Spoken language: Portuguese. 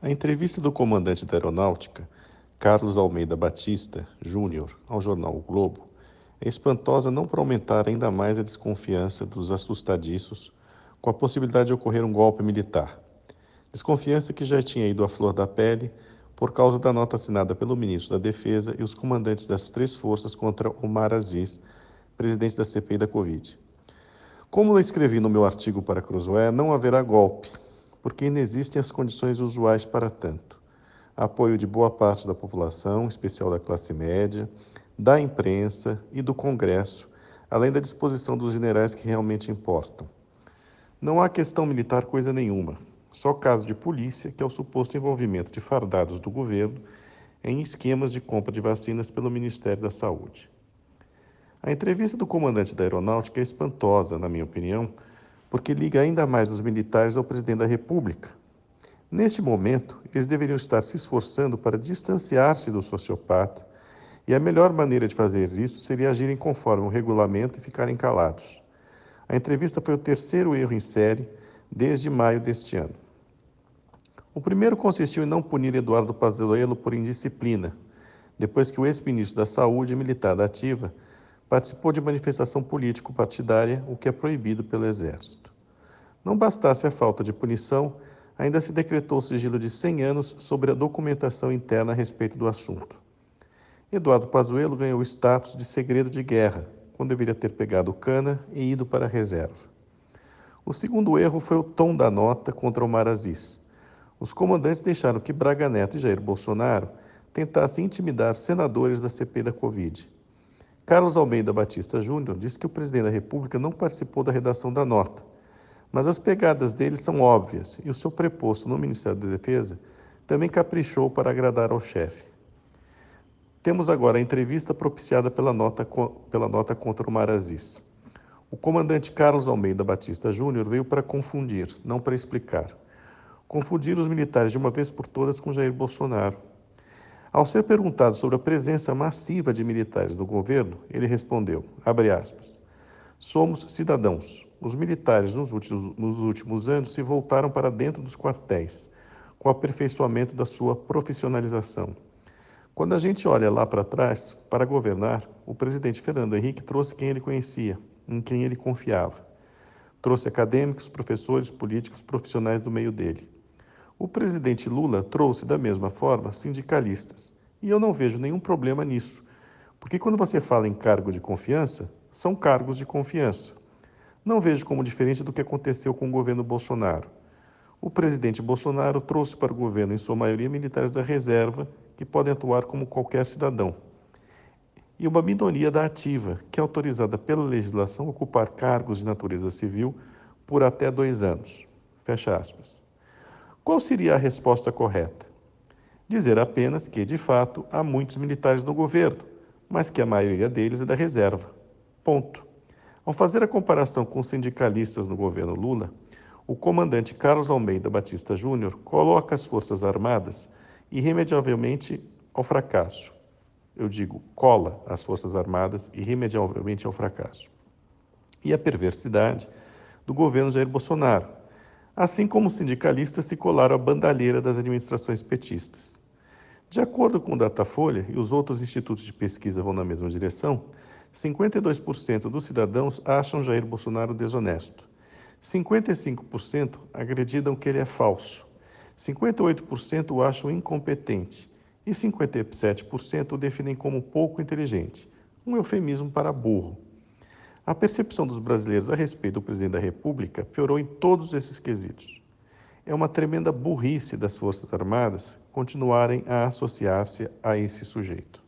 A entrevista do comandante da aeronáutica, Carlos Almeida Batista Júnior, ao jornal o Globo, é espantosa não para aumentar ainda mais a desconfiança dos assustadiços com a possibilidade de ocorrer um golpe militar. Desconfiança que já tinha ido à flor da pele por causa da nota assinada pelo ministro da Defesa e os comandantes das três forças contra Omar Aziz, presidente da CPI da Covid. Como eu escrevi no meu artigo para Cruzoé, não haverá golpe, porque existem as condições usuais para tanto. Apoio de boa parte da população, em especial da classe média, da imprensa e do Congresso, além da disposição dos generais que realmente importam. Não há questão militar coisa nenhuma, só caso de polícia, que é o suposto envolvimento de fardados do governo em esquemas de compra de vacinas pelo Ministério da Saúde. A entrevista do comandante da aeronáutica é espantosa, na minha opinião, porque liga ainda mais os militares ao presidente da República. Neste momento, eles deveriam estar se esforçando para distanciar-se do sociopata, e a melhor maneira de fazer isso seria agirem conforme o regulamento e ficarem calados. A entrevista foi o terceiro erro em série desde maio deste ano. O primeiro consistiu em não punir Eduardo Pazuello por indisciplina, depois que o ex-ministro da Saúde e militar da Ativa Participou de manifestação político-partidária, o que é proibido pelo Exército. Não bastasse a falta de punição, ainda se decretou sigilo de 100 anos sobre a documentação interna a respeito do assunto. Eduardo Pazuello ganhou o status de segredo de guerra, quando deveria ter pegado cana e ido para a reserva. O segundo erro foi o tom da nota contra o Aziz. Os comandantes deixaram que Braga Neto e Jair Bolsonaro tentassem intimidar senadores da CP da Covid. Carlos Almeida Batista Júnior disse que o presidente da República não participou da redação da nota, mas as pegadas dele são óbvias e o seu preposto no Ministério da Defesa também caprichou para agradar ao chefe. Temos agora a entrevista propiciada pela nota, pela nota contra o Maraziz. O comandante Carlos Almeida Batista Júnior veio para confundir, não para explicar. Confundir os militares de uma vez por todas com Jair Bolsonaro ao ser perguntado sobre a presença massiva de militares no governo, ele respondeu, aspas, somos cidadãos. Os militares nos últimos, nos últimos anos se voltaram para dentro dos quartéis, com o aperfeiçoamento da sua profissionalização. Quando a gente olha lá para trás, para governar, o presidente Fernando Henrique trouxe quem ele conhecia, em quem ele confiava. Trouxe acadêmicos, professores, políticos, profissionais do meio dele. O presidente Lula trouxe da mesma forma sindicalistas. E eu não vejo nenhum problema nisso, porque quando você fala em cargo de confiança, são cargos de confiança. Não vejo como diferente do que aconteceu com o governo Bolsonaro. O presidente Bolsonaro trouxe para o governo, em sua maioria, militares da reserva, que podem atuar como qualquer cidadão. E uma minoria da ativa, que é autorizada pela legislação a ocupar cargos de natureza civil por até dois anos. Fecha aspas. Qual seria a resposta correta? Dizer apenas que, de fato, há muitos militares no governo, mas que a maioria deles é da reserva. Ponto. Ao fazer a comparação com sindicalistas no governo Lula, o comandante Carlos Almeida Batista Júnior coloca as Forças Armadas irremediavelmente ao fracasso. Eu digo, cola as Forças Armadas irremediavelmente ao fracasso. E a perversidade do governo Jair Bolsonaro, assim como os sindicalistas se colaram à bandalheira das administrações petistas. De acordo com o Datafolha, e os outros institutos de pesquisa vão na mesma direção, 52% dos cidadãos acham Jair Bolsonaro desonesto, 55% acreditam que ele é falso, 58% o acham incompetente e 57% o definem como pouco inteligente, um eufemismo para burro. A percepção dos brasileiros a respeito do presidente da República piorou em todos esses quesitos. É uma tremenda burrice das Forças Armadas continuarem a associar-se a esse sujeito.